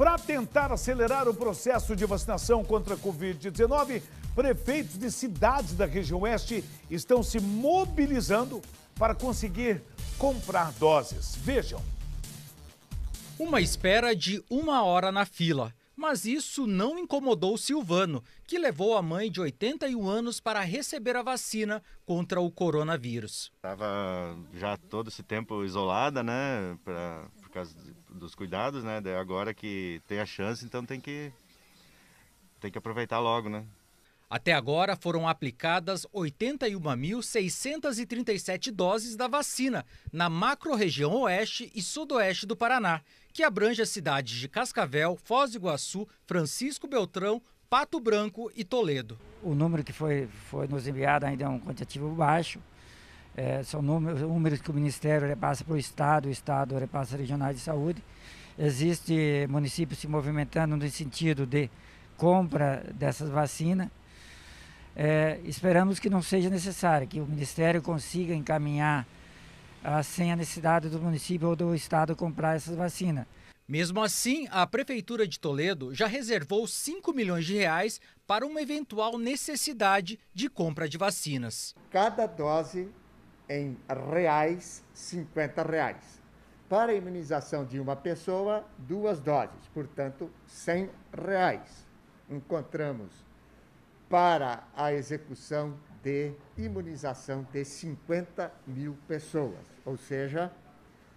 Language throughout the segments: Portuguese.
Para tentar acelerar o processo de vacinação contra a Covid-19, prefeitos de cidades da região oeste estão se mobilizando para conseguir comprar doses. Vejam. Uma espera de uma hora na fila. Mas isso não incomodou Silvano, que levou a mãe de 81 anos para receber a vacina contra o coronavírus. Estava já todo esse tempo isolada, né? por causa dos cuidados, né? Agora que tem a chance, então tem que, tem que aproveitar logo, né? Até agora foram aplicadas 81.637 doses da vacina na macro-região oeste e sudoeste do Paraná, que abrange as cidades de Cascavel, Foz do Iguaçu, Francisco Beltrão, Pato Branco e Toledo. O número que foi, foi nos enviado ainda é um quantitativo baixo, é, são números, números que o Ministério repassa para o Estado, o Estado repassa regionais de saúde. Existe municípios se movimentando no sentido de compra dessas vacinas. É, esperamos que não seja necessário, que o Ministério consiga encaminhar ah, sem a necessidade do município ou do Estado comprar essas vacinas. Mesmo assim, a Prefeitura de Toledo já reservou 5 milhões de reais para uma eventual necessidade de compra de vacinas. Cada dose em reais, 50 reais. Para a imunização de uma pessoa, duas doses, portanto, 100 reais. Encontramos para a execução de imunização de 50 mil pessoas, ou seja,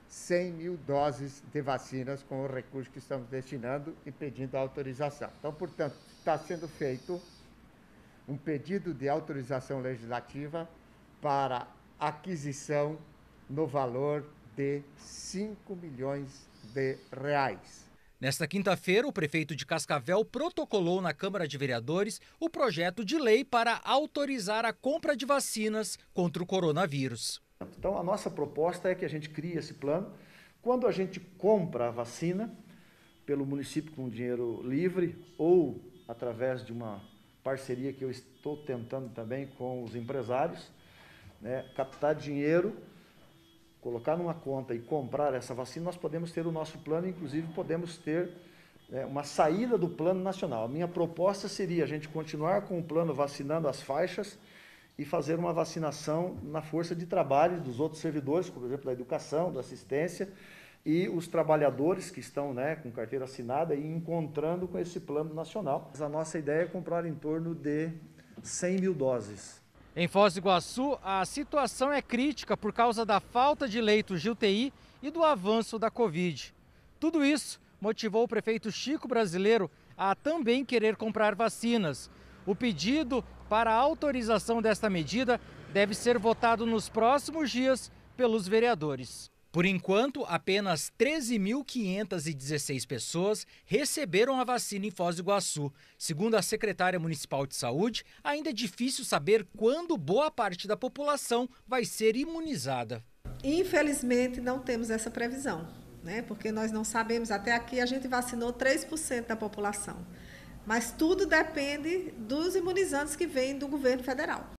100 mil doses de vacinas com o recurso que estamos destinando e pedindo autorização. Então, portanto, está sendo feito um pedido de autorização legislativa para aquisição no valor de 5 milhões de reais. Nesta quinta-feira, o prefeito de Cascavel protocolou na Câmara de Vereadores o projeto de lei para autorizar a compra de vacinas contra o coronavírus. Então, a nossa proposta é que a gente crie esse plano. Quando a gente compra a vacina pelo município com dinheiro livre ou através de uma parceria que eu estou tentando também com os empresários, né, captar dinheiro, colocar numa conta e comprar essa vacina, nós podemos ter o nosso plano, inclusive podemos ter né, uma saída do plano nacional. A minha proposta seria a gente continuar com o plano vacinando as faixas e fazer uma vacinação na força de trabalho dos outros servidores, por exemplo, da educação, da assistência, e os trabalhadores que estão né, com carteira assinada e encontrando com esse plano nacional. A nossa ideia é comprar em torno de 100 mil doses. Em Foz do Iguaçu, a situação é crítica por causa da falta de leitos de UTI e do avanço da Covid. Tudo isso motivou o prefeito Chico Brasileiro a também querer comprar vacinas. O pedido para a autorização desta medida deve ser votado nos próximos dias pelos vereadores. Por enquanto, apenas 13.516 pessoas receberam a vacina em Foz do Iguaçu. Segundo a secretária municipal de saúde, ainda é difícil saber quando boa parte da população vai ser imunizada. Infelizmente, não temos essa previsão, né? porque nós não sabemos. Até aqui, a gente vacinou 3% da população. Mas tudo depende dos imunizantes que vêm do governo federal.